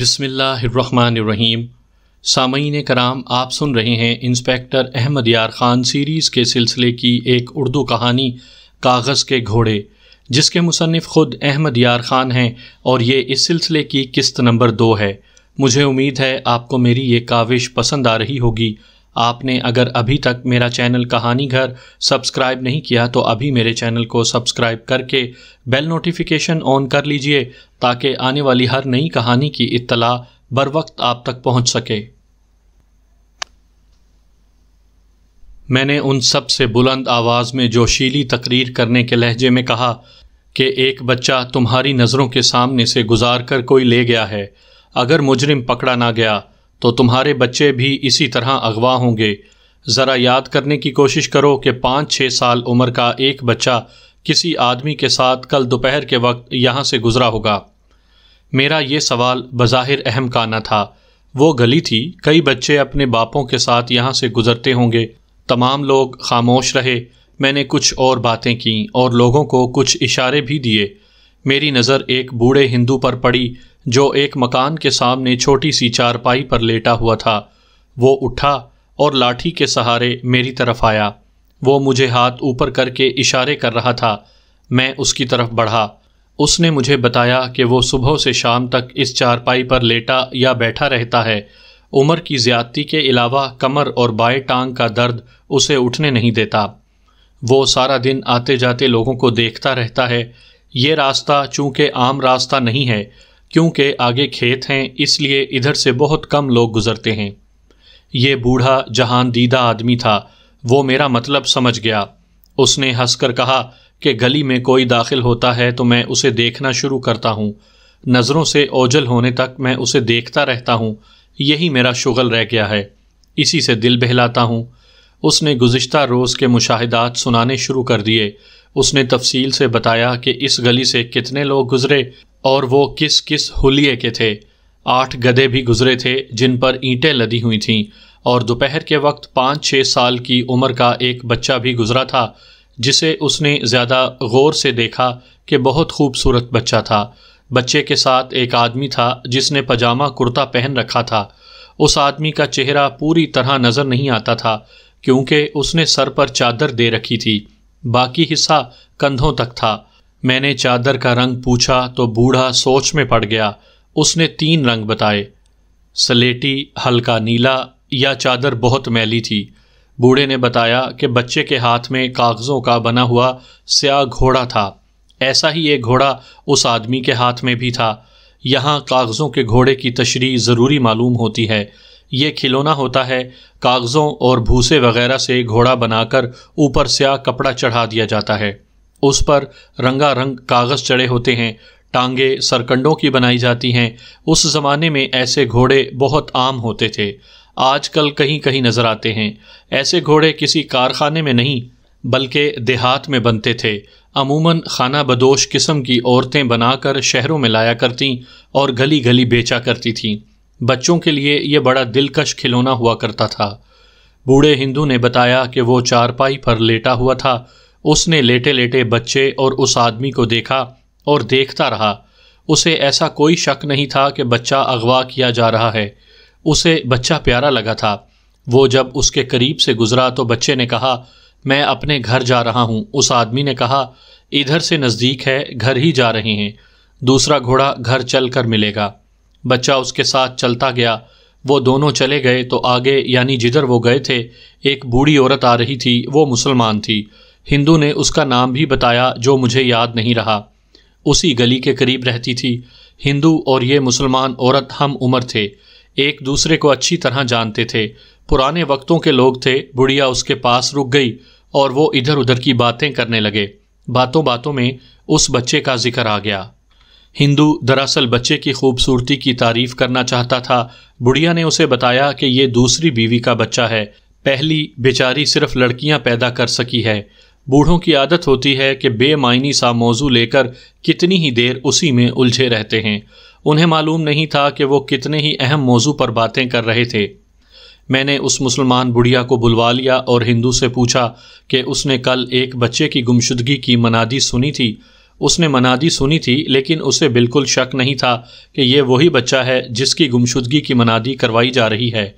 बसमिल्लाम सामीन कराम आप सुन रहे हैं इंस्पेक्टर अहमद यार ख़ान सीरीज़ के सिलसिले की एक उर्दू कहानी कागज़ के घोड़े जिसके मुसनफ़ ख़ुद अहमद यार ख़ान हैं और ये इस सिलसिले की किस्त नंबर दो है मुझे उम्मीद है आपको मेरी ये काविश पसंद आ रही होगी आपने अगर अभी तक मेरा चैनल कहानी घर सब्सक्राइब नहीं किया तो अभी मेरे चैनल को सब्सक्राइब करके बेल नोटिफिकेशन ऑन कर लीजिए ताकि आने वाली हर नई कहानी की इत्तला बर वक्त आप तक पहुंच सके मैंने उन सब से बुलंद आवाज़ में जोशीली तकरीर करने के लहजे में कहा कि एक बच्चा तुम्हारी नज़रों के सामने से गुजार कर कोई ले गया है अगर मुजरिम पकड़ा ना गया तो तुम्हारे बच्चे भी इसी तरह अगवा होंगे ज़रा याद करने की कोशिश करो कि पाँच छः साल उम्र का एक बच्चा किसी आदमी के साथ कल दोपहर के वक्त यहाँ से गुज़रा होगा मेरा ये सवाल बज़ाहिर अहम का था वो गली थी कई बच्चे अपने बापों के साथ यहाँ से गुज़रते होंगे तमाम लोग खामोश रहे मैंने कुछ और बातें की और लोगों को कुछ इशारे भी दिए मेरी नज़र एक बूढ़े हिंदू पर पड़ी जो एक मकान के सामने छोटी सी चारपाई पर लेटा हुआ था वो उठा और लाठी के सहारे मेरी तरफ आया वो मुझे हाथ ऊपर करके इशारे कर रहा था मैं उसकी तरफ बढ़ा उसने मुझे बताया कि वो सुबह से शाम तक इस चारपाई पर लेटा या बैठा रहता है उम्र की ज्यादती के अलावा कमर और बाएं टांग का दर्द उसे उठने नहीं देता वो सारा दिन आते जाते लोगों को देखता रहता है ये रास्ता चूँकि आम रास्ता नहीं है क्योंकि आगे खेत हैं इसलिए इधर से बहुत कम लोग गुजरते हैं ये बूढ़ा जहान दीदा आदमी था वो मेरा मतलब समझ गया उसने हंसकर कहा कि गली में कोई दाखिल होता है तो मैं उसे देखना शुरू करता हूँ नज़रों से ओझल होने तक मैं उसे देखता रहता हूँ यही मेरा शुगल रह गया है इसी से दिल बहलाता हूँ उसने गुज्त रोज़ के मुशाहदात सुनाने शुरू कर दिए उसने तफसील से बताया कि इस गली से कितने लोग गुज़रे और वो किस किस हुलिये के थे आठ गधे भी गुजरे थे जिन पर ईंटें लदी हुई थीं और दोपहर के वक्त पाँच छः साल की उम्र का एक बच्चा भी गुजरा था जिसे उसने ज़्यादा गौर से देखा कि बहुत खूबसूरत बच्चा था बच्चे के साथ एक आदमी था जिसने पजामा कुर्ता पहन रखा था उस आदमी का चेहरा पूरी तरह नज़र नहीं आता था क्योंकि उसने सर पर चादर दे रखी थी बाकी हिस्सा कंधों तक था मैंने चादर का रंग पूछा तो बूढ़ा सोच में पड़ गया उसने तीन रंग बताए सलेटी हल्का नीला या चादर बहुत मैली थी बूढ़े ने बताया कि बच्चे के हाथ में कागज़ों का बना हुआ स्याह घोड़ा था ऐसा ही एक घोड़ा उस आदमी के हाथ में भी था यहाँ कागज़ों के घोड़े की तशरी ज़रूरी मालूम होती है ये खिलौना होता है कागज़ों और भूसे वगैरह से घोड़ा बनाकर ऊपर स्याह कपड़ा चढ़ा दिया जाता है उस पर रंगारंग कागज़ चढ़े होते हैं टांगे सरकंडों की बनाई जाती हैं उस ज़माने में ऐसे घोड़े बहुत आम होते थे आजकल कहीं कहीं नज़र आते हैं ऐसे घोड़े किसी कारखाने में नहीं बल्कि देहात में बनते थे अमूमन खाना बदोश किस्म की औरतें बनाकर शहरों में लाया करतीं और गली गली बेचा करती थीं बच्चों के लिए ये बड़ा दिलकश खिलौना हुआ करता था बूढ़े हिंदू ने बताया कि वो चारपाई पर लेटा हुआ था उसने लेटे लेटे बच्चे और उस आदमी को देखा और देखता रहा उसे ऐसा कोई शक नहीं था कि बच्चा अगवा किया जा रहा है उसे बच्चा प्यारा लगा था वो जब उसके करीब से गुजरा तो बच्चे ने कहा मैं अपने घर जा रहा हूँ उस आदमी ने कहा इधर से नज़दीक है घर ही जा रहे हैं दूसरा घोड़ा घर चल कर मिलेगा बच्चा उसके साथ चलता गया वो दोनों चले गए तो आगे यानी जिधर वो गए थे एक बूढ़ी औरत आ रही थी वो मुसलमान थी हिंदू ने उसका नाम भी बताया जो मुझे याद नहीं रहा उसी गली के करीब रहती थी हिंदू और ये मुसलमान औरत हम उम्र थे एक दूसरे को अच्छी तरह जानते थे पुराने वक्तों के लोग थे बुढ़िया उसके पास रुक गई और वो इधर उधर की बातें करने लगे बातों बातों में उस बच्चे का जिक्र आ गया हिंदू दरअसल बच्चे की खूबसूरती की तारीफ करना चाहता था बुढ़िया ने उसे बताया कि ये दूसरी बीवी का बच्चा है पहली बेचारी सिर्फ लड़कियां पैदा कर सकी है बूढ़ों की आदत होती है कि बेमायनी सा मौजू लेकर कितनी ही देर उसी में उलझे रहते हैं उन्हें मालूम नहीं था कि वो कितने ही अहम मौजू पर बातें कर रहे थे मैंने उस मुसलमान बुढ़िया को बुलवा लिया और हिंदू से पूछा कि उसने कल एक बच्चे की गुमशुदगी की मनादी सुनी थी उसने मनादी सुनी थी लेकिन उसे बिल्कुल शक नहीं था कि यह वही बच्चा है जिसकी गुमशुदगी की मनादी करवाई जा रही है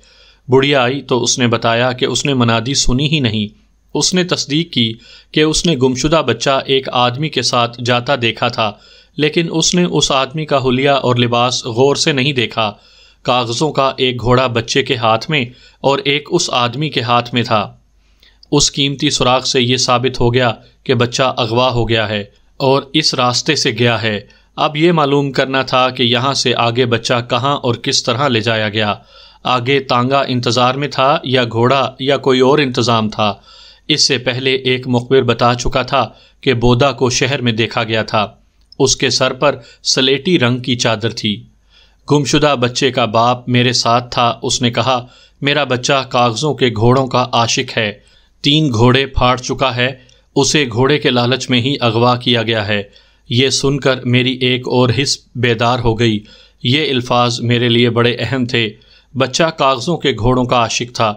बुढ़िया आई तो उसने बताया कि उसने मनादी सुनी ही नहीं उसने तस्दीक की कि उसने गुमशुदा बच्चा एक आदमी के साथ जाता देखा था लेकिन उसने उस आदमी का हुलिया और लिबास गौर से नहीं देखा कागज़ों का एक घोड़ा बच्चे के हाथ में और एक उस आदमी के हाथ में था उस कीमती सुराग से यह साबित हो गया कि बच्चा अगवा हो गया है और इस रास्ते से गया है अब यह मालूम करना था कि यहाँ से आगे बच्चा कहाँ और किस तरह ले जाया गया आगे तांगा इंतज़ार में था या घोड़ा या कोई और इंतज़ाम था इससे पहले एक मुखबिर बता चुका था कि बोदा को शहर में देखा गया था उसके सर पर सलेटी रंग की चादर थी गुमशुदा बच्चे का बाप मेरे साथ था उसने कहा मेरा बच्चा कागज़ों के घोड़ों का आशिक है तीन घोड़े फाड़ चुका है उसे घोड़े के लालच में ही अगवा किया गया है ये सुनकर मेरी एक और हिस्स बेदार हो गई ये अल्फाज मेरे लिए बड़े अहम थे बच्चा कागज़ों के घोड़ों का आशिक था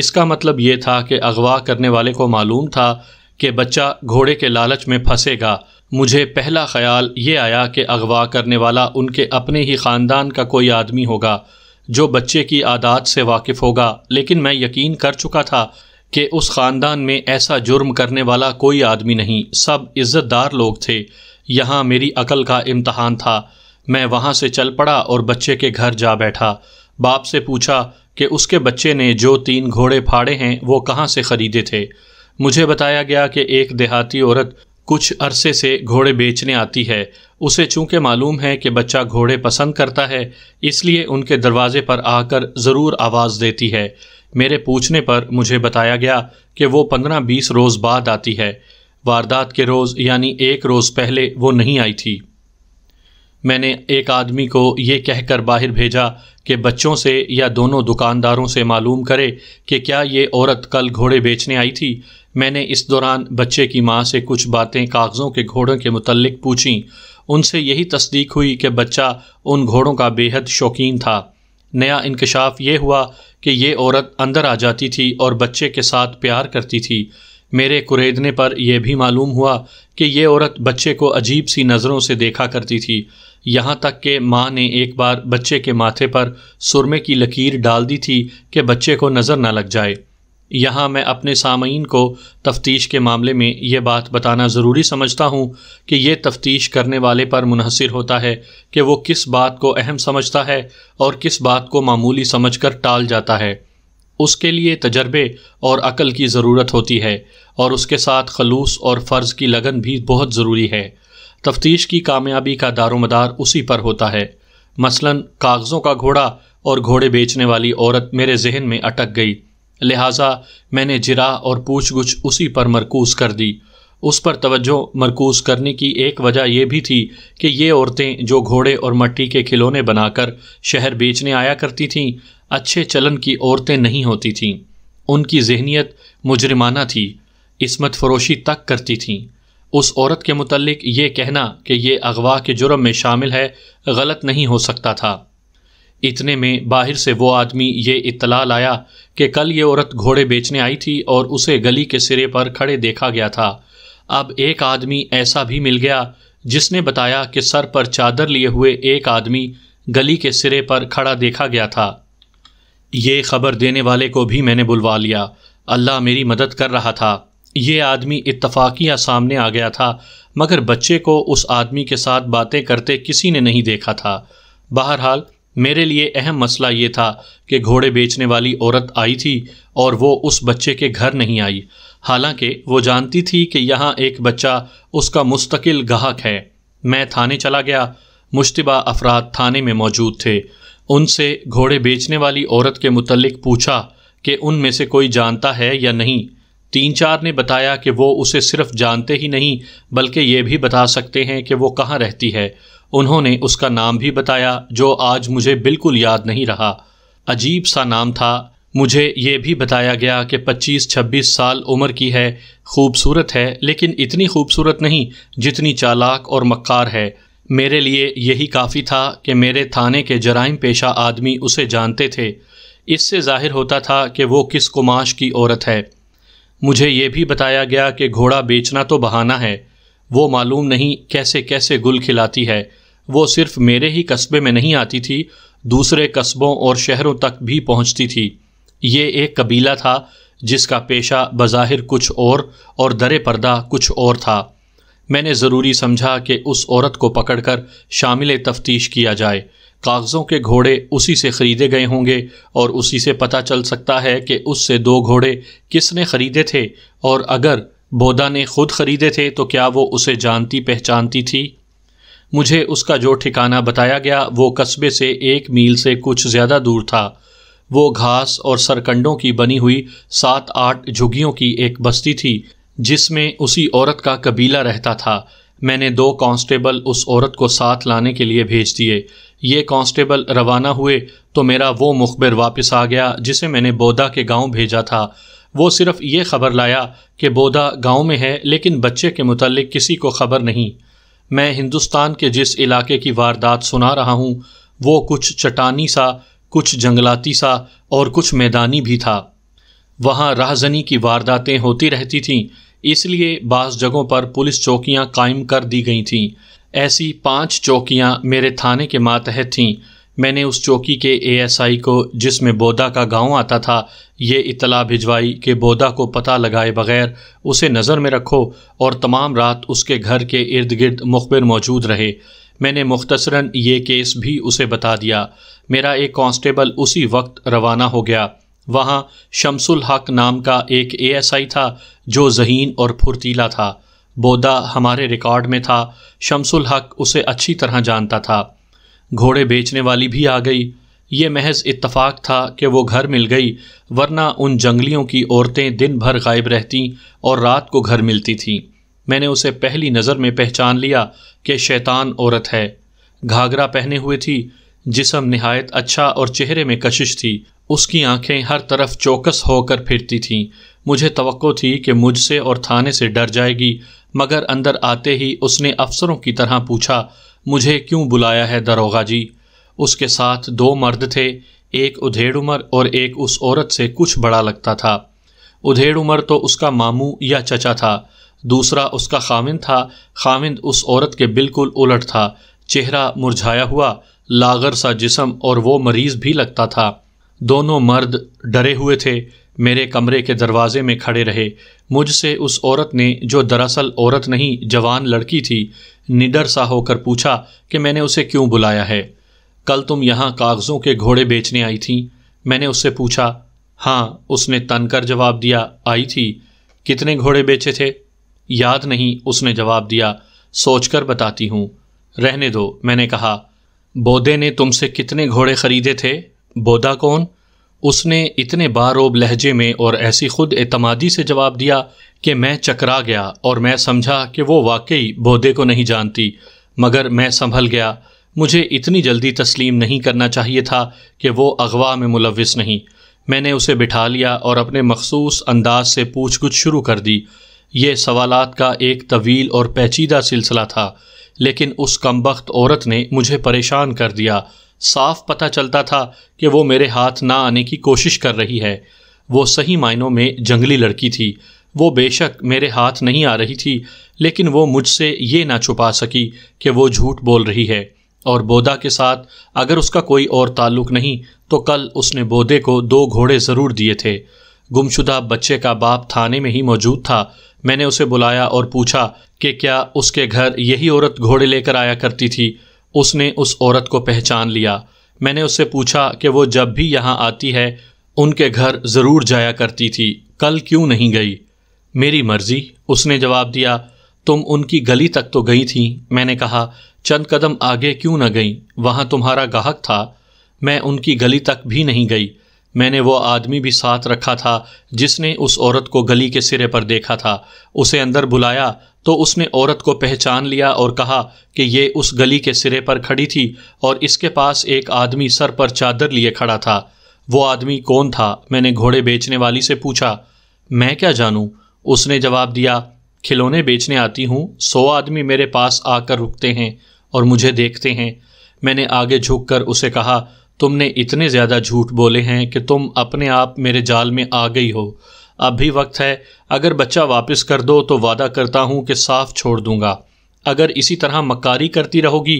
इसका मतलब ये था कि अगवा करने वाले को मालूम था कि बच्चा घोड़े के लालच में फंसेगा मुझे पहला ख्याल ये आया कि अगवा करने वाला उनके अपने ही ख़ानदान का कोई आदमी होगा जो बच्चे की आदात से वाकिफ़ होगा लेकिन मैं यकीन कर चुका था कि उस ख़ानदान में ऐसा जुर्म करने वाला कोई आदमी नहीं सब इज़्ज़तदार लोग थे यहाँ मेरी अकल का इम्तहान था मैं वहाँ से चल पड़ा और बच्चे के घर जा बैठा बाप से पूछा कि उसके बच्चे ने जो तीन घोड़े फाड़े हैं वो कहाँ से ख़रीदे थे मुझे बताया गया कि एक देहाती औरत कुछ अरसे से घोड़े बेचने आती है उसे चूंकि मालूम है कि बच्चा घोड़े पसंद करता है इसलिए उनके दरवाजे पर आकर ज़रूर आवाज़ देती है मेरे पूछने पर मुझे बताया गया कि वो पंद्रह बीस रोज़ बाद आती है वारदात के रोज़ यानी एक रोज़ पहले वो नहीं आई थी मैंने एक आदमी को ये कहकर बाहर भेजा कि बच्चों से या दोनों दुकानदारों से मालूम करे कि क्या ये औरत कल घोड़े बेचने आई थी मैंने इस दौरान बच्चे की माँ से कुछ बातें कागज़ों के घोड़ों के मुतलक पूछी उनसे यही तस्दीक हुई कि बच्चा उन घोड़ों का बेहद शौकीन था नया इंकशाफ ये हुआ कि ये औरत अंदर आ जाती थी और बच्चे के साथ प्यार करती थी मेरे कुरेदने पर यह भी मालूम हुआ कि ये औरत बच्चे को अजीब सी नज़रों से देखा करती थी यहाँ तक कि माँ ने एक बार बच्चे के माथे पर सुरमे की लकीर डाल दी थी कि बच्चे को नज़र ना लग जाए यहाँ मैं अपने सामीन को तफ्तीश के मामले में ये बात बताना ज़रूरी समझता हूँ कि यह तफ्तीश करने वाले पर मुनहसर होता है कि वो किस बात को अहम समझता है और किस बात को मामूली समझ कर टाल जाता है उसके लिए तजर्बे और अकल की ज़रूरत होती है और उसके साथ खलूस और फ़र्ज़ की लगन भी बहुत ज़रूरी है तफ्तीश की कामयाबी का दारोमदार उसी पर होता है मसलन कागज़ों का घोड़ा और घोड़े बेचने वाली औरत मेरे जहन में अटक गई लिहाजा मैंने जिरा और पूछ गुछ उसी पर मरकूज़ कर दी उस पर तवज्जो मरकूज करने की एक वजह यह भी थी कि ये औरतें जो घोड़े और मट्टी के खिलौने बनाकर शहर बेचने आया करती थीं अच्छे चलन की औरतें नहीं होती थीं उनकी जहनीत मुजरमाना थी इसमत फरोशी तक करती थीं उस औरत के मुतलक ये कहना कि ये अगवा के जुर्म में शामिल है गलत नहीं हो सकता था इतने में बाहर से वो आदमी ये इतला लाया कि कल ये औरत घोड़े बेचने आई थी और उसे गली के सिरे पर खड़े देखा गया था अब एक आदमी ऐसा भी मिल गया जिसने बताया कि सर पर चादर लिए हुए एक आदमी गली के सिरे पर खड़ा देखा गया था ये खबर देने वाले को भी मैंने बुलवा लिया अल्लाह मेरी मदद कर रहा था ये आदमी इतफाक़िया सामने आ गया था मगर बच्चे को उस आदमी के साथ बातें करते किसी ने नहीं देखा था बहरहाल मेरे लिए अहम मसला ये था कि घोड़े बेचने वाली औरत आई थी और वो उस बच्चे के घर नहीं आई हालांकि वो जानती थी कि यहाँ एक बच्चा उसका मुस्तकिल गाहक है मैं थाने चला गया मुश्तबा अफराद थाने में मौजूद थे उनसे घोड़े बेचने वाली औरत के मुतलक पूछा कि उनमें से कोई जानता है या नहीं तीन चार ने बताया कि वो उसे सिर्फ जानते ही नहीं बल्कि ये भी बता सकते हैं कि वो कहाँ रहती है उन्होंने उसका नाम भी बताया जो आज मुझे बिल्कुल याद नहीं रहा अजीब सा नाम था मुझे ये भी बताया गया कि 25-26 साल उम्र की है खूबसूरत है लेकिन इतनी खूबसूरत नहीं जितनी चालाक और मक्कार है मेरे लिए यही काफ़ी था कि मेरे थाने के जराइम पेशा आदमी उसे जानते थे इससे जाहिर होता था कि वो किस कुमाश की औरत है मुझे ये भी बताया गया कि घोड़ा बेचना तो बहाना है वो मालूम नहीं कैसे कैसे गुल खिलाती है वो सिर्फ मेरे ही कस्बे में नहीं आती थी दूसरे कस्बों और शहरों तक भी पहुंचती थी ये एक कबीला था जिसका पेशा बज़ाहिर कुछ और और दरे पर्दा कुछ और था मैंने ज़रूरी समझा कि उस औरत को पकड़कर शामिल तफ्तीश किया जाए कागज़ों के घोड़े उसी से ख़रीदे गए होंगे और उसी से पता चल सकता है कि उससे दो घोड़े किसने ख़रीदे थे और अगर बोदा ने खुद ख़रीदे थे तो क्या वो उसे जानती पहचानती थी मुझे उसका जो ठिकाना बताया गया वो कस्बे से एक मील से कुछ ज़्यादा दूर था वो घास और सरकंडों की बनी हुई सात आठ झुगियों की एक बस्ती थी जिसमें उसी औरत का कबीला रहता था मैंने दो कांस्टेबल उस औरत को साथ लाने के लिए भेज दिए ये कांस्टेबल रवाना हुए तो मेरा वो मुखबिर वापस आ गया जिसे मैंने बोधा के गांव भेजा था वो सिर्फ ये खबर लाया कि बोधा गांव में है लेकिन बच्चे के मुतलक किसी को खबर नहीं मैं हिंदुस्तान के जिस इलाके की वारदात सुना रहा हूँ वो कुछ चटानी सा कुछ जंगलाती सा और कुछ मैदानी भी था वहाँ राहजनी की वारदातें होती रहती थीं इसलिए बाज़ जगहों पर पुलिस चौकियाँ कायम कर दी गई थीं ऐसी पांच चौकियां मेरे थाने के मातहत थीं मैंने उस चौकी के एएसआई को जिसमें बोदा का गांव आता था ये इतला भिजवाई कि बोदा को पता लगाए बगैर उसे नज़र में रखो और तमाम रात उसके घर के इर्द गिर्द मुखबिर मौजूद रहे मैंने मुख्तसरा ये केस भी उसे बता दिया मेरा एक कांस्टेबल उसी वक्त रवाना हो गया वहाँ शमसुल हक नाम का एक एएसआई था जो जहीन और फुर्तीला था बोदा हमारे रिकॉर्ड में था शमसुल हक उसे अच्छी तरह जानता था घोड़े बेचने वाली भी आ गई ये महज इत्तफाक था कि वो घर मिल गई वरना उन जंगलियों की औरतें दिन भर गायब रहती और रात को घर मिलती थीं मैंने उसे पहली नज़र में पहचान लिया कि शैतान औरत है घाघरा पहने हुए थी जिसम नहायत अच्छा और चेहरे में कशिश थी उसकी आंखें हर तरफ चौकस होकर फिरती थीं मुझे तो थी कि मुझसे और थाने से डर जाएगी मगर अंदर आते ही उसने अफसरों की तरह पूछा मुझे क्यों बुलाया है दरोगा जी उसके साथ दो मर्द थे एक उधेड़ उमर और एक उस औरत से कुछ बड़ा लगता था उधेड़ उमर तो उसका मामू या चचा था दूसरा उसका खाविंद था खाविंद उस औरत के बिल्कुल उलट था चेहरा मुरझाया हुआ लागर सा जिसम और वो मरीज भी लगता था दोनों मर्द डरे हुए थे मेरे कमरे के दरवाजे में खड़े रहे मुझसे उस औरत ने जो दरअसल औरत नहीं जवान लड़की थी निडर सा होकर पूछा कि मैंने उसे क्यों बुलाया है कल तुम यहाँ कागज़ों के घोड़े बेचने आई थी मैंने उससे पूछा हाँ उसने तनकर जवाब दिया आई थी कितने घोड़े बेचे थे याद नहीं उसने जवाब दिया सोचकर बताती हूँ रहने दो मैंने कहा बोदे ने तुमसे कितने घोड़े खरीदे थे बोदा कौन उसने इतने बारोब लहजे में और ऐसी खुद एतमादी से जवाब दिया कि मैं चकरा गया और मैं समझा कि वो वाकई बौद्धे को नहीं जानती मगर मैं संभल गया मुझे इतनी जल्दी तस्लीम नहीं करना चाहिए था कि वो अगवा में मुलविस नहीं मैंने उसे बिठा लिया और अपने मखसूस अंदाज से पूछ गुछ शुरू कर दी ये सवालात का एक तवील और पेचीदा सिलसिला था लेकिन उस कमबख्त औरत ने मुझे परेशान कर दिया साफ पता चलता था कि वो मेरे हाथ ना आने की कोशिश कर रही है वो सही मायनों में जंगली लड़की थी वो बेशक मेरे हाथ नहीं आ रही थी लेकिन वो मुझसे ये ना छुपा सकी कि वो झूठ बोल रही है और बोदा के साथ अगर उसका कोई और ताल्लुक नहीं तो कल उसने बोदे को दो घोड़े ज़रूर दिए थे गुमशुदा बच्चे का बाप थाने में ही मौजूद था मैंने उसे बुलाया और पूछा कि क्या उसके घर यही औरत घोड़े लेकर आया करती थी उसने उस औरत को पहचान लिया मैंने उससे पूछा कि वो जब भी यहाँ आती है उनके घर ज़रूर जाया करती थी कल क्यों नहीं गई मेरी मर्ज़ी उसने जवाब दिया तुम उनकी गली तक तो गई थी मैंने कहा चंद कदम आगे क्यों न गई वहाँ तुम्हारा गाहक था मैं उनकी गली तक भी नहीं गई मैंने वो आदमी भी साथ रखा था जिसने उस औरत को गली के सिरे पर देखा था उसे अंदर बुलाया तो उसने औरत को पहचान लिया और कहा कि ये उस गली के सिरे पर खड़ी थी और इसके पास एक आदमी सर पर चादर लिए खड़ा था वो आदमी कौन था मैंने घोड़े बेचने वाली से पूछा मैं क्या जानूं? उसने जवाब दिया खिलौने बेचने आती हूँ सौ आदमी मेरे पास आकर रुकते हैं और मुझे देखते हैं मैंने आगे कर उसे कहा तुमने इतने ज़्यादा झूठ बोले हैं कि तुम अपने आप मेरे जाल में आ गई हो अब भी वक्त है अगर बच्चा वापस कर दो तो वादा करता हूँ कि साफ छोड़ दूंगा अगर इसी तरह मकारी करती रहोगी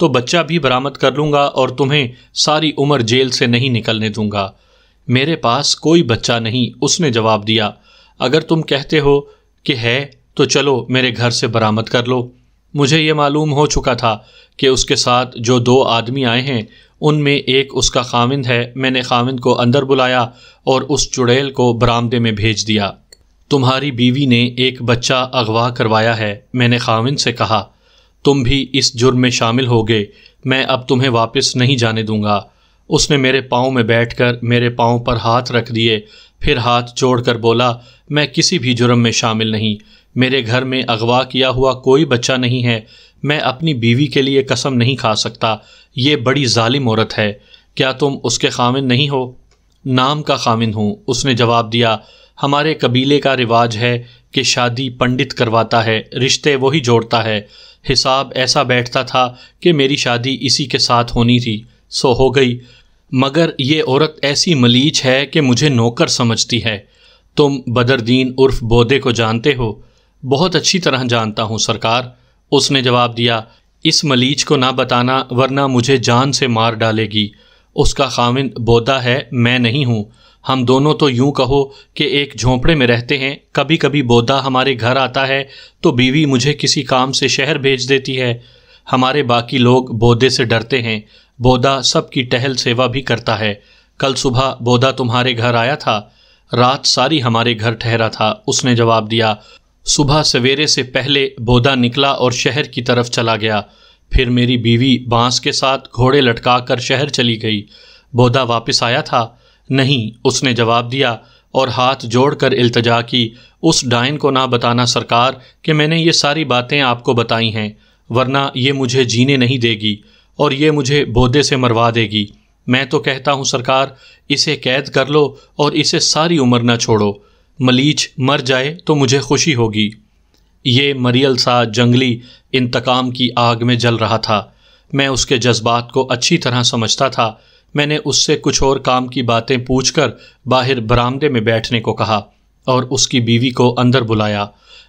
तो बच्चा भी बरामद कर लूँगा और तुम्हें सारी उम्र जेल से नहीं निकलने दूंगा मेरे पास कोई बच्चा नहीं उसने जवाब दिया अगर तुम कहते हो कि है तो चलो मेरे घर से बरामद कर लो मुझे ये मालूम हो चुका था कि उसके साथ जो दो आदमी आए हैं उनमें एक उसका खाविंद है मैंने खाविंद को अंदर बुलाया और उस चुड़ैल को बरामदे में भेज दिया तुम्हारी बीवी ने एक बच्चा अगवा करवाया है मैंने खाविंद से कहा तुम भी इस जुर्म में शामिल हो गए मैं अब तुम्हें वापस नहीं जाने दूंगा उसने मेरे पाँव में बैठकर मेरे पाँव पर हाथ रख दिए फिर हाथ जोड़कर बोला मैं किसी भी जुर्म में शामिल नहीं मेरे घर में अगवा किया हुआ कोई बच्चा नहीं है मैं अपनी बीवी के लिए कसम नहीं खा सकता ये बड़ी ालिम औरत है क्या तुम उसके खामिन नहीं हो नाम का खामिन हूँ उसने जवाब दिया हमारे कबीले का रिवाज है कि शादी पंडित करवाता है रिश्ते वही जोड़ता है हिसाब ऐसा बैठता था कि मेरी शादी इसी के साथ होनी थी सो हो गई मगर ये औरत ऐसी मलीच है कि मुझे नौकर समझती है तुम बदरदीन उर्फ बोदे को जानते हो बहुत अच्छी तरह जानता हूँ सरकार उसने जवाब दिया इस मलीच को ना बताना वरना मुझे जान से मार डालेगी उसका खाविंद बोदा है मैं नहीं हूँ हम दोनों तो यूं कहो कि एक झोंपड़े में रहते हैं कभी कभी बोदा हमारे घर आता है तो बीवी मुझे किसी काम से शहर भेज देती है हमारे बाकी लोग बोदे से डरते हैं बोदा सबकी टहल सेवा भी करता है कल सुबह बोदा तुम्हारे घर आया था रात सारी हमारे घर ठहरा था उसने जवाब दिया सुबह सवेरे से पहले बोधा निकला और शहर की तरफ चला गया फिर मेरी बीवी बांस के साथ घोड़े लटका कर शहर चली गई बोधा वापस आया था नहीं उसने जवाब दिया और हाथ जोड़कर इल्तजा की उस डायन को ना बताना सरकार कि मैंने ये सारी बातें आपको बताई हैं वरना ये मुझे जीने नहीं देगी और ये मुझे बोधे से मरवा देगी मैं तो कहता हूँ सरकार इसे कैद कर लो और इसे सारी उम्र न छोड़ो मलीच मर जाए तो मुझे खुशी होगी ये मरियल सा जंगली इंतकाम की आग में जल रहा था मैं उसके जज्बात को अच्छी तरह समझता था मैंने उससे कुछ और काम की बातें पूछकर बाहर बरामदे में बैठने को कहा और उसकी बीवी को अंदर बुलाया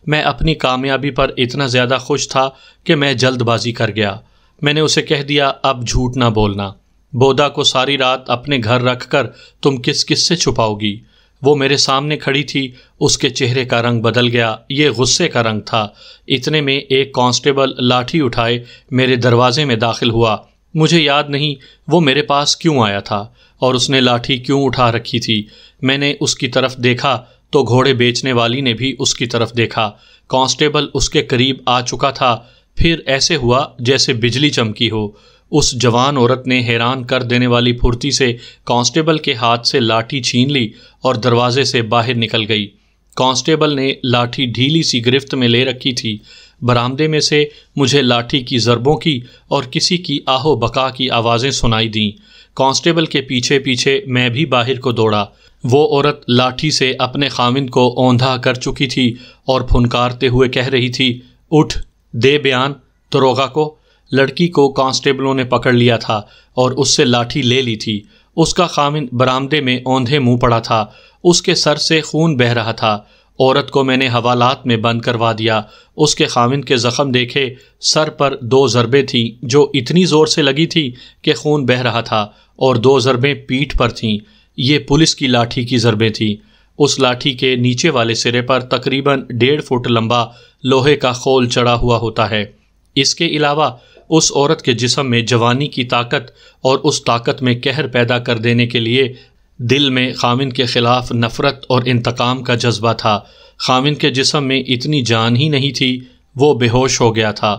मैं अपनी कामयाबी पर इतना ज़्यादा खुश था कि मैं जल्दबाजी कर गया मैंने उसे कह दिया अब झूठ ना बोलना बोदा को सारी रात अपने घर रख कर तुम किस किस से छुपाओगी वो मेरे सामने खड़ी थी उसके चेहरे का रंग बदल गया ये गुस्से का रंग था इतने में एक कांस्टेबल लाठी उठाए मेरे दरवाजे में दाखिल हुआ मुझे याद नहीं वो मेरे पास क्यों आया था और उसने लाठी क्यों उठा रखी थी मैंने उसकी तरफ देखा तो घोड़े बेचने वाली ने भी उसकी तरफ देखा कांस्टेबल उसके करीब आ चुका था फिर ऐसे हुआ जैसे बिजली चमकी हो उस जवान औरत ने हैरान कर देने वाली फुर्ती से कांस्टेबल के हाथ से लाठी छीन ली और दरवाजे से बाहर निकल गई कांस्टेबल ने लाठी ढीली सी गिरफ्त में ले रखी थी बरामदे में से मुझे लाठी की ज़रबों की और किसी की आहो बका की आवाज़ें सुनाई दीं कांस्टेबल के पीछे पीछे मैं भी बाहर को दौड़ा वो औरत लाठी से अपने खाविंद को औंधा कर चुकी थी और फुनकारते हुए कह रही थी उठ दे बयान दरोगा को लड़की को कांस्टेबलों ने पकड़ लिया था और उससे लाठी ले ली थी उसका खामिन बरामदे में औंधे मुंह पड़ा था उसके सर से खून बह रहा था औरत को मैंने हवालात में बंद करवा दिया उसके खामिन के ज़ख़म देखे सर पर दो ज़रबे थीं जो इतनी ज़ोर से लगी थी कि खून बह रहा था और दो ज़रबें पीठ पर थीं ये पुलिस की लाठी की ज़रबें थीं उस लाठी के नीचे वाले सिरे पर तकरीबन डेढ़ फुट लंबा लोहे का खोल चढ़ा हुआ होता है इसके अलावा उस औरत के जिसम में जवानी की ताकत और उस ताकत में कहर पैदा कर देने के लिए दिल में खामिन के ख़िलाफ़ नफ़रत और इंतकाम का जज्बा था खामिन के जिसम में इतनी जान ही नहीं थी वो बेहोश हो गया था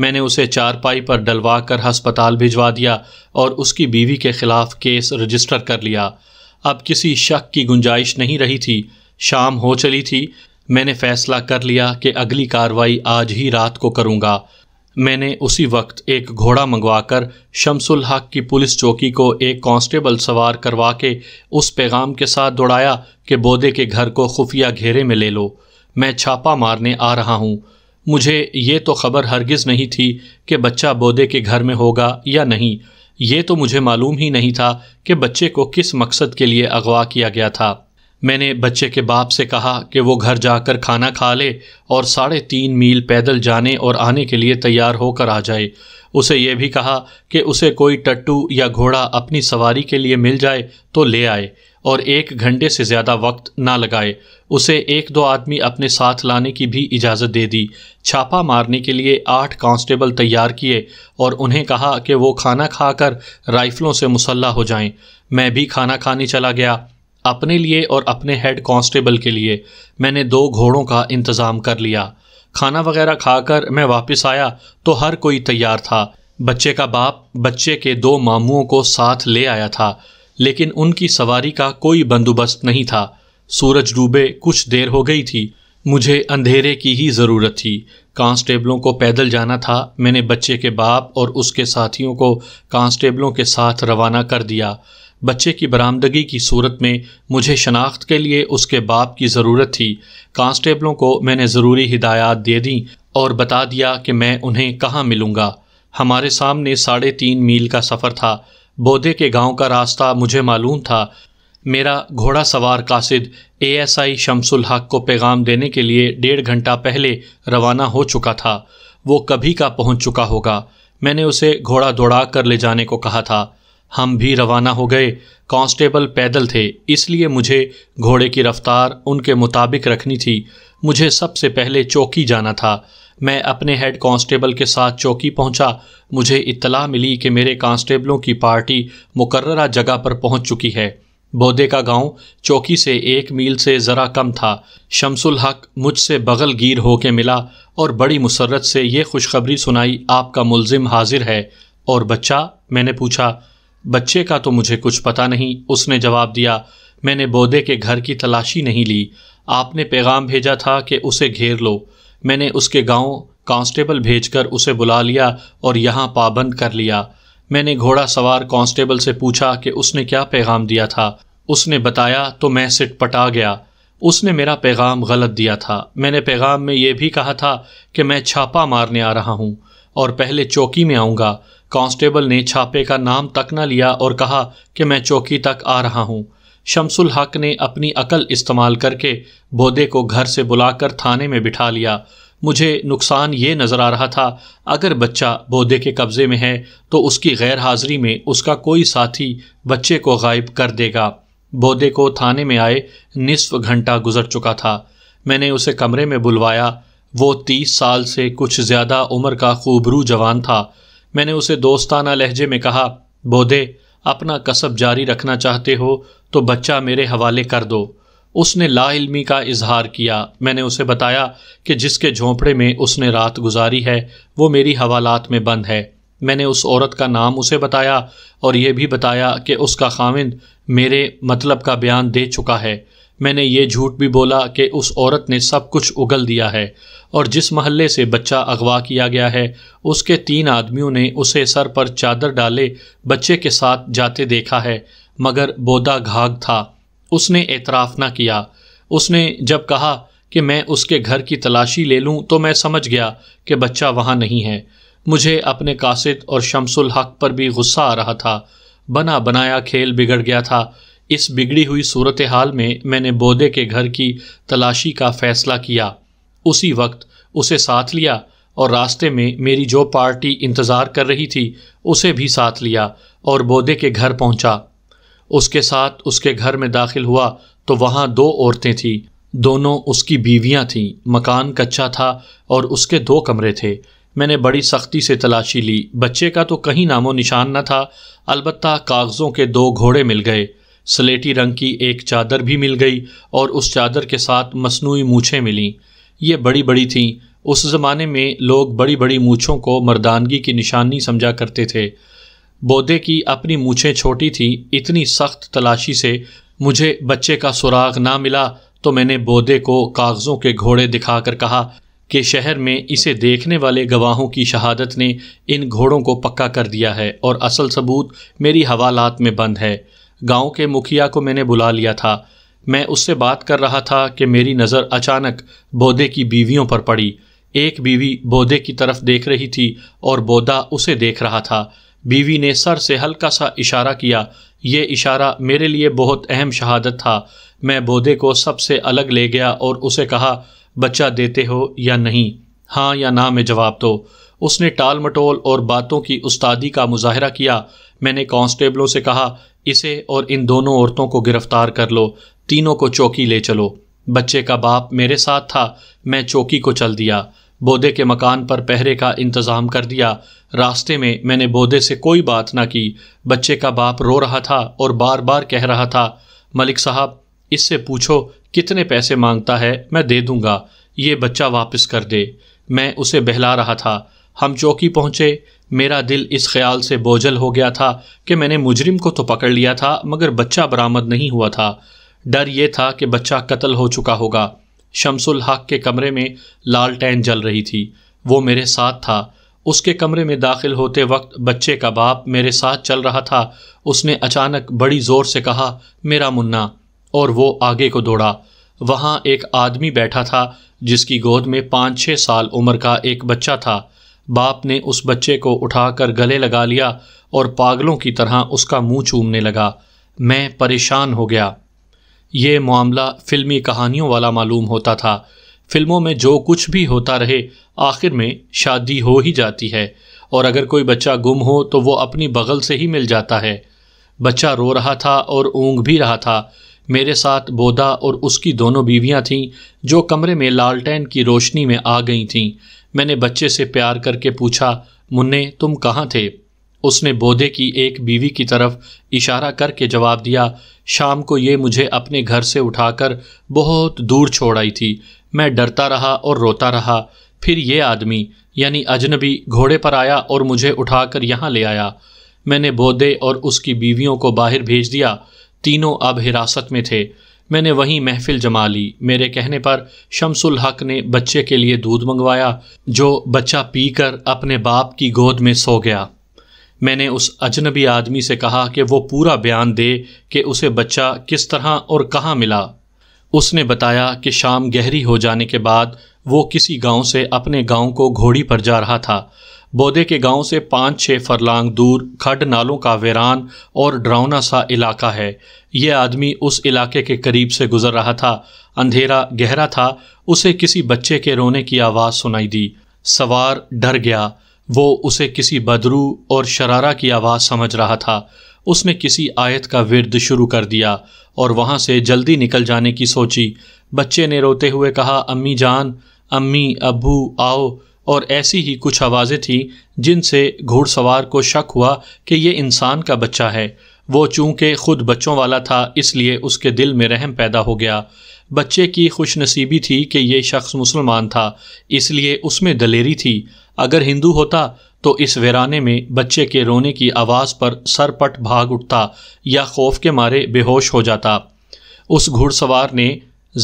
मैंने उसे चारपाई पर डलवा कर हस्पताल भिजवा दिया और उसकी बीवी के ख़िलाफ़ केस रजिस्टर कर लिया अब किसी शक की गुंजाइश नहीं रही थी शाम हो चली थी मैंने फ़ैसला कर लिया कि अगली कार्रवाई आज ही रात को करूँगा मैंने उसी वक्त एक घोड़ा मंगवाकर शमसुल हक की पुलिस चौकी को एक कांस्टेबल सवार करवा के उस पैगाम के साथ दौड़ाया कि बोदे के घर को खुफिया घेरे में ले लो मैं छापा मारने आ रहा हूँ मुझे ये तो खबर हरगिज़ नहीं थी कि बच्चा बोदे के घर में होगा या नहीं ये तो मुझे मालूम ही नहीं था कि बच्चे को किस मकसद के लिए अगवा किया गया था मैंने बच्चे के बाप से कहा कि वो घर जाकर खाना खा ले और साढ़े तीन मील पैदल जाने और आने के लिए तैयार होकर आ जाए उसे यह भी कहा कि उसे कोई टट्टू या घोड़ा अपनी सवारी के लिए मिल जाए तो ले आए और एक घंटे से ज़्यादा वक्त ना लगाए उसे एक दो आदमी अपने साथ लाने की भी इजाज़त दे दी छापा मारने के लिए आठ कांस्टेबल तैयार किए और उन्हें कहा कि वो खाना खाकर राइफ़लों से मुसल्ला हो जाएं। मैं भी खाना खाने चला गया अपने लिए और अपने हेड कांस्टेबल के लिए मैंने दो घोड़ों का इंतज़ाम कर लिया खाना वगैरह खाकर मैं वापस आया तो हर कोई तैयार था बच्चे का बाप बच्चे के दो मामुओं को साथ ले आया था लेकिन उनकी सवारी का कोई बंदोबस्त नहीं था सूरज डूबे कुछ देर हो गई थी मुझे अंधेरे की ही ज़रूरत थी कांस्टेबलों को पैदल जाना था मैंने बच्चे के बाप और उसके साथियों को कांस्टेबलों के साथ रवाना कर दिया बच्चे की बरामदगी की सूरत में मुझे शनाख्त के लिए उसके बाप की ज़रूरत थी कांस्टेबलों को मैंने ज़रूरी हिदायत दे दी और बता दिया कि मैं उन्हें कहाँ मिलूँगा हमारे सामने साढ़े तीन मील का सफ़र था बोधे के गांव का रास्ता मुझे मालूम था मेरा घोड़ा सवार कासिद एएसआई शमसुल हक को पैगाम देने के लिए डेढ़ घंटा पहले रवाना हो चुका था वो कभी का पहुंच चुका होगा मैंने उसे घोड़ा दौड़ा कर ले जाने को कहा था हम भी रवाना हो गए कांस्टेबल पैदल थे इसलिए मुझे घोड़े की रफ्तार उनके मुताबिक रखनी थी मुझे सबसे पहले चौकी जाना था मैं अपने हेड कांस्टेबल के साथ चौकी पहुंचा मुझे इत्तला मिली कि मेरे कांस्टेबलों की पार्टी मुकर्रा जगह पर पहुंच चुकी है बोदे का गांव चौकी से एक मील से ज़रा कम था शमसुल हक मुझसे बगल गिर होके मिला और बड़ी मुसरत से ये खुशखबरी सुनाई आपका मुलजिम हाजिर है और बच्चा मैंने पूछा बच्चे का तो मुझे कुछ पता नहीं उसने जवाब दिया मैंने बोधे के घर की तलाशी नहीं ली आपने पैगाम भेजा था कि उसे घेर लो मैंने उसके गांव कांस्टेबल भेजकर उसे बुला लिया और यहाँ पाबंद कर लिया मैंने घोड़ा सवार कांस्टेबल से पूछा कि उसने क्या पैगाम दिया था उसने बताया तो मैं सिट पटा गया उसने मेरा पैगाम गलत दिया था मैंने पैगाम में यह भी कहा था कि मैं छापा मारने आ रहा हूँ और पहले चौकी में आऊँगा कांस्टेबल ने छापे का नाम तक न लिया और कहा कि मैं चौकी तक आ रहा हूँ शमसुल हक ने अपनी अकल इस्तेमाल करके बोधे को घर से बुलाकर थाने में बिठा लिया मुझे नुकसान ये नज़र आ रहा था अगर बच्चा बोधे के कब्ज़े में है तो उसकी गैर हाज़िरी में उसका कोई साथी बच्चे को गायब कर देगा बोधे को थाने में आए निसफ घंटा गुजर चुका था मैंने उसे कमरे में बुलवाया वो तीस साल से कुछ ज़्यादा उम्र का खूबरू जवान था मैंने उसे दोस्ताना लहजे में कहा बोधे अपना कसब जारी रखना चाहते हो तो बच्चा मेरे हवाले कर दो उसने लाइल्मी का इजहार किया मैंने उसे बताया कि जिसके झोंपड़े में उसने रात गुजारी है वो मेरी हवालात में बंद है मैंने उस औरत का नाम उसे बताया और यह भी बताया कि उसका खाविंद मेरे मतलब का बयान दे चुका है मैंने ये झूठ भी बोला कि उस औरत ने सब कुछ उगल दिया है और जिस महल्ले से बच्चा अगवा किया गया है उसके तीन आदमियों ने उसे सर पर चादर डाले बच्चे के साथ जाते देखा है मगर बोदा घाग था उसने एतराफ़ ना किया उसने जब कहा कि मैं उसके घर की तलाशी ले लूं तो मैं समझ गया कि बच्चा वहाँ नहीं है मुझे अपने कासिद और शमसुल हक पर भी गुस्सा आ रहा था बना बनाया खेल बिगड़ गया था इस बिगड़ी हुई सूरत हाल में मैंने बोधे के घर की तलाशी का फैसला किया उसी वक्त उसे साथ लिया और रास्ते में मेरी जो पार्टी इंतज़ार कर रही थी उसे भी साथ लिया और बोधे के घर पहुंचा। उसके साथ उसके घर में दाखिल हुआ तो वहाँ दो औरतें थीं दोनों उसकी बीवियाँ थीं मकान कच्चा था और उसके दो कमरे थे मैंने बड़ी सख्ती से तलाशी ली बच्चे का तो कहीं नामो निशान न था अलबत्त कागज़ों के दो घोड़े मिल गए सलेटी रंग की एक चादर भी मिल गई और उस चादर के साथ मसनू मूछें मिलीं ये बड़ी बड़ी थीं उस ज़माने में लोग बड़ी बड़ी मूछों को मर्दानगी की निशानी समझा करते थे बोधे की अपनी मूछें छोटी थीं इतनी सख्त तलाशी से मुझे बच्चे का सुराग ना मिला तो मैंने बोधे को कागज़ों के घोड़े दिखाकर कहा कि शहर में इसे देखने वाले गवाहों की शहादत ने इन घोड़ों को पक्का कर दिया है और असल सबूत मेरी हवालात में बंद है गांव के मुखिया को मैंने बुला लिया था मैं उससे बात कर रहा था कि मेरी नज़र अचानक बोधे की बीवियों पर पड़ी एक बीवी बोधे की तरफ देख रही थी और बोधा उसे देख रहा था बीवी ने सर से हल्का सा इशारा किया ये इशारा मेरे लिए बहुत अहम शहादत था मैं बोधे को सबसे अलग ले गया और उसे कहा बच्चा देते हो या नहीं हाँ या ना मैं जवाब दो उसने टाल मटोल और बातों की उस्तादी का मुजाहरा किया मैंने कांस्टेबलों से कहा इसे और इन दोनों औरतों को गिरफ्तार कर लो तीनों को चौकी ले चलो बच्चे का बाप मेरे साथ था मैं चौकी को चल दिया बोधे के मकान पर पहरे का इंतज़ाम कर दिया रास्ते में मैंने बोधे से कोई बात ना की बच्चे का बाप रो रहा था और बार बार कह रहा था मलिक साहब इससे पूछो कितने पैसे मांगता है मैं दे दूंगा ये बच्चा वापस कर दे मैं उसे बहला रहा था हम चौकी पहुँचे मेरा दिल इस ख्याल से बोझल हो गया था कि मैंने मुजरिम को तो पकड़ लिया था मगर बच्चा बरामद नहीं हुआ था डर यह था कि बच्चा कत्ल हो चुका होगा शमसुल हक के कमरे में लाल टैन जल रही थी वो मेरे साथ था उसके कमरे में दाखिल होते वक्त बच्चे का बाप मेरे साथ चल रहा था उसने अचानक बड़ी ज़ोर से कहा मेरा मुन्ना और वो आगे को दौड़ा वहाँ एक आदमी बैठा था जिसकी गोद में पाँच छः साल उम्र का एक बच्चा था बाप ने उस बच्चे को उठाकर गले लगा लिया और पागलों की तरह उसका मुंह चूमने लगा मैं परेशान हो गया ये मामला फिल्मी कहानियों वाला मालूम होता था फिल्मों में जो कुछ भी होता रहे आखिर में शादी हो ही जाती है और अगर कोई बच्चा गुम हो तो वो अपनी बगल से ही मिल जाता है बच्चा रो रहा था और ऊँग भी रहा था मेरे साथ बोदा और उसकी दोनों बीवियाँ थीं जो कमरे में लालटेन की रोशनी में आ गई थीं मैंने बच्चे से प्यार करके पूछा मुन्ने तुम कहाँ थे उसने बोधे की एक बीवी की तरफ इशारा करके जवाब दिया शाम को ये मुझे अपने घर से उठाकर बहुत दूर छोड़ आई थी मैं डरता रहा और रोता रहा फिर ये आदमी यानी अजनबी घोड़े पर आया और मुझे उठाकर यहाँ ले आया मैंने बोधे और उसकी बीवियों को बाहर भेज दिया तीनों अब हिरासत में थे मैंने वहीं महफिल जमा ली मेरे कहने पर शमसुल हक ने बच्चे के लिए दूध मंगवाया जो बच्चा पीकर अपने बाप की गोद में सो गया मैंने उस अजनबी आदमी से कहा कि वो पूरा बयान दे कि उसे बच्चा किस तरह और कहाँ मिला उसने बताया कि शाम गहरी हो जाने के बाद वो किसी गांव से अपने गांव को घोड़ी पर जा रहा था बोधे के गांव से पाँच छः फरलांग दूर खड नालों का वीरान और डरावना सा इलाका है यह आदमी उस इलाके के करीब से गुजर रहा था अंधेरा गहरा था उसे किसी बच्चे के रोने की आवाज़ सुनाई दी सवार डर गया वो उसे किसी बदरू और शरारा की आवाज़ समझ रहा था उसने किसी आयत का विरद शुरू कर दिया और वहाँ से जल्दी निकल जाने की सोची बच्चे ने रोते हुए कहा अम्मी जान अम्मी अबू आओ और ऐसी ही कुछ आवाज़ें थीं जिनसे घुड़सवार को शक हुआ कि ये इंसान का बच्चा है वो चूंकि खुद बच्चों वाला था इसलिए उसके दिल में रहम पैदा हो गया बच्चे की खुशनसीबी थी कि ये शख्स मुसलमान था इसलिए उसमें दलेरी थी अगर हिंदू होता तो इस वीराने में बच्चे के रोने की आवाज़ पर सरपट भाग उठता या खौफ के मारे बेहोश हो जाता उस घुड़सवार ने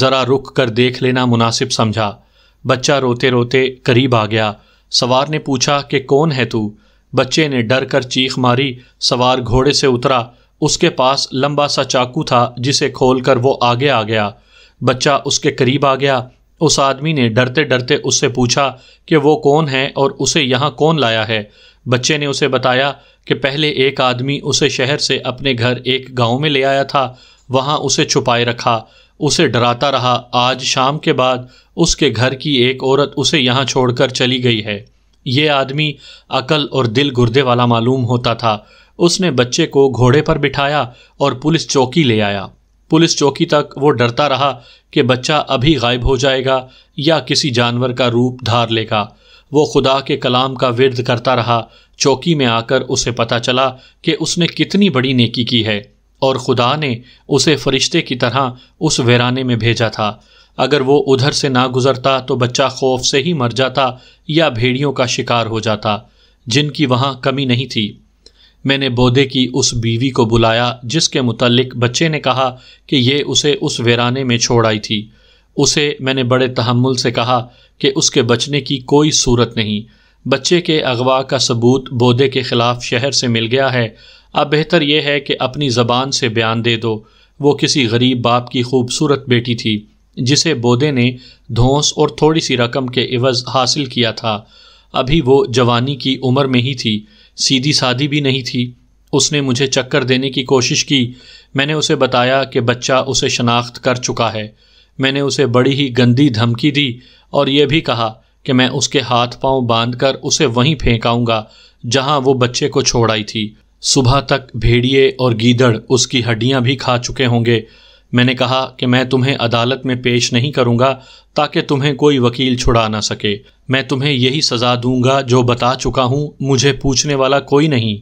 ज़रा रुक कर देख लेना मुनासिब समझा बच्चा रोते रोते करीब आ गया सवार ने पूछा कि कौन है तू बच्चे ने डर कर चीख मारी सवार घोड़े से उतरा उसके पास लंबा सा चाकू था जिसे खोलकर वो आगे आ गया बच्चा उसके करीब आ गया उस आदमी ने डरते डरते उससे पूछा कि वो कौन है और उसे यहाँ कौन लाया है बच्चे ने उसे बताया कि पहले एक आदमी उसे शहर से अपने घर एक गांव में ले आया था वहाँ उसे छुपाए रखा उसे डराता रहा आज शाम के बाद उसके घर की एक औरत उसे यहाँ छोड़कर चली गई है ये आदमी अकल और दिल गुर्दे वाला मालूम होता था उसने बच्चे को घोड़े पर बिठाया और पुलिस चौकी ले आया पुलिस चौकी तक वो डरता रहा कि बच्चा अभी गायब हो जाएगा या किसी जानवर का रूप धार लेगा वो खुदा के कलाम का विरद करता रहा चौकी में आकर उसे पता चला कि उसने कितनी बड़ी नेकी की है और खुदा ने उसे फरिश्ते की तरह उस वीराने में भेजा था अगर वो उधर से ना गुज़रता तो बच्चा खौफ से ही मर जाता या भेड़ियों का शिकार हो जाता जिनकी वहाँ कमी नहीं थी मैंने बोधे की उस बीवी को बुलाया जिसके मुतलक बच्चे ने कहा कि ये उसे उस वीराने में छोड़ आई थी उसे मैंने बड़े तहमुल से कहा कि उसके बचने की कोई सूरत नहीं बच्चे के अगवा का सबूत बोधे के ख़िलाफ़ शहर से मिल गया है अब बेहतर यह है कि अपनी ज़बान से बयान दे दो वो किसी गरीब बाप की खूबसूरत बेटी थी जिसे बोदे ने धोंस और थोड़ी सी रकम के इवज़ हासिल किया था अभी वो जवानी की उम्र में ही थी सीधी सादी भी नहीं थी उसने मुझे चक्कर देने की कोशिश की मैंने उसे बताया कि बच्चा उसे शनाख्त कर चुका है मैंने उसे बड़ी ही गंदी धमकी दी और यह भी कहा कि मैं उसके हाथ पांव बांधकर उसे वहीं फेंकाऊंगा जहां वो बच्चे को छोड़ आई थी सुबह तक भेड़िए और गीदड़ उसकी हड्डियां भी खा चुके होंगे मैंने कहा कि मैं तुम्हें अदालत में पेश नहीं करूंगा ताकि तुम्हें कोई वकील छुड़ा ना सके मैं तुम्हें यही सज़ा दूंगा जो बता चुका हूं मुझे पूछने वाला कोई नहीं